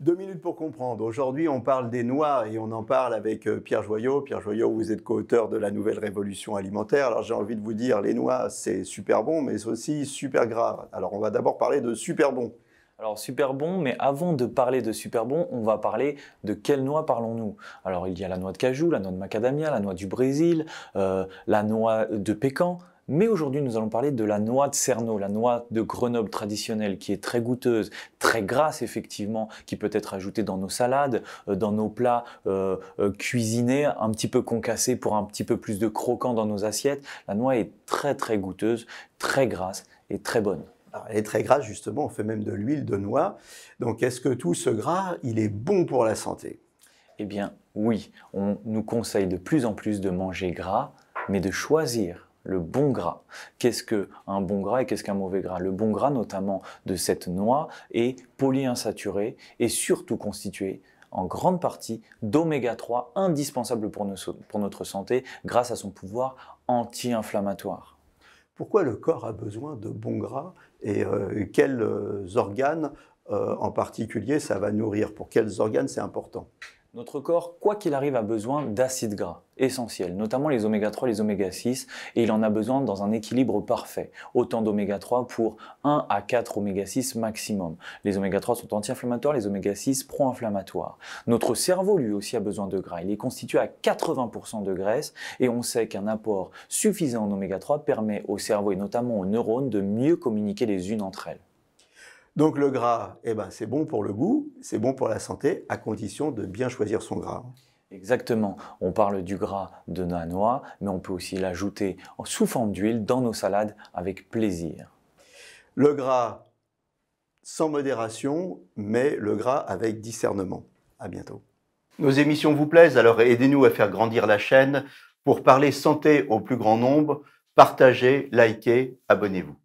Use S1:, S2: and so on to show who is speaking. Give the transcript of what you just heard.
S1: Deux minutes pour comprendre. Aujourd'hui, on parle des noix et on en parle avec euh, Pierre Joyot. Pierre Joyot, vous êtes co-auteur de La Nouvelle Révolution Alimentaire. Alors j'ai envie de vous dire, les noix, c'est super bon, mais c'est aussi super gras. Alors on va d'abord parler de super bon. Alors super bon, mais avant de parler de super bon, on va parler de quelles noix parlons-nous Alors il y a la
S2: noix de cajou, la noix de macadamia, la noix du Brésil, euh, la noix de pécan, mais aujourd'hui, nous allons parler de la noix de Cernot, la noix de Grenoble traditionnelle, qui est très goûteuse, très grasse effectivement, qui peut être ajoutée dans nos salades, euh, dans nos plats euh, euh, cuisinés, un petit peu concassés pour un petit peu plus de croquant dans nos assiettes. La noix est très très
S1: goûteuse, très grasse et très bonne. elle est très grasse justement, on fait même de l'huile de noix. Donc est-ce que tout ce gras, il est bon pour la santé Eh bien oui,
S2: on nous conseille de plus en plus de manger gras, mais de choisir le bon gras. Qu'est-ce qu'un bon gras et qu'est-ce qu'un mauvais gras Le bon gras, notamment de cette noix, est polyinsaturé et surtout constitué en grande partie d'oméga 3 indispensable pour, notre santé grâce à son pouvoir anti-inflammatoire.
S1: Pourquoi le corps a besoin de bon gras et euh, quels euh, organes euh, en particulier ça va nourrir Pour quels organes c'est important
S2: notre corps, quoi qu'il arrive, a besoin d'acides gras essentiels, notamment les oméga 3, et les oméga 6, et il en a besoin dans un équilibre parfait. Autant d'oméga 3 pour 1 à 4 oméga 6 maximum. Les oméga 3 sont anti-inflammatoires, les oméga 6 pro-inflammatoires. Notre cerveau, lui aussi, a besoin de gras. Il est constitué à 80% de graisse, et on sait qu'un apport suffisant en oméga 3 permet au cerveau, et notamment aux neurones, de mieux communiquer les unes entre
S1: elles. Donc le gras, eh ben, c'est bon pour le goût, c'est bon pour la santé, à condition de bien choisir son gras. Exactement. On parle du gras de la noix, mais on peut aussi l'ajouter sous forme d'huile dans nos salades avec plaisir. Le gras sans modération, mais le gras avec discernement. À bientôt. Nos émissions vous plaisent, alors aidez-nous à faire grandir la chaîne pour parler santé au plus grand nombre. Partagez, likez, abonnez-vous.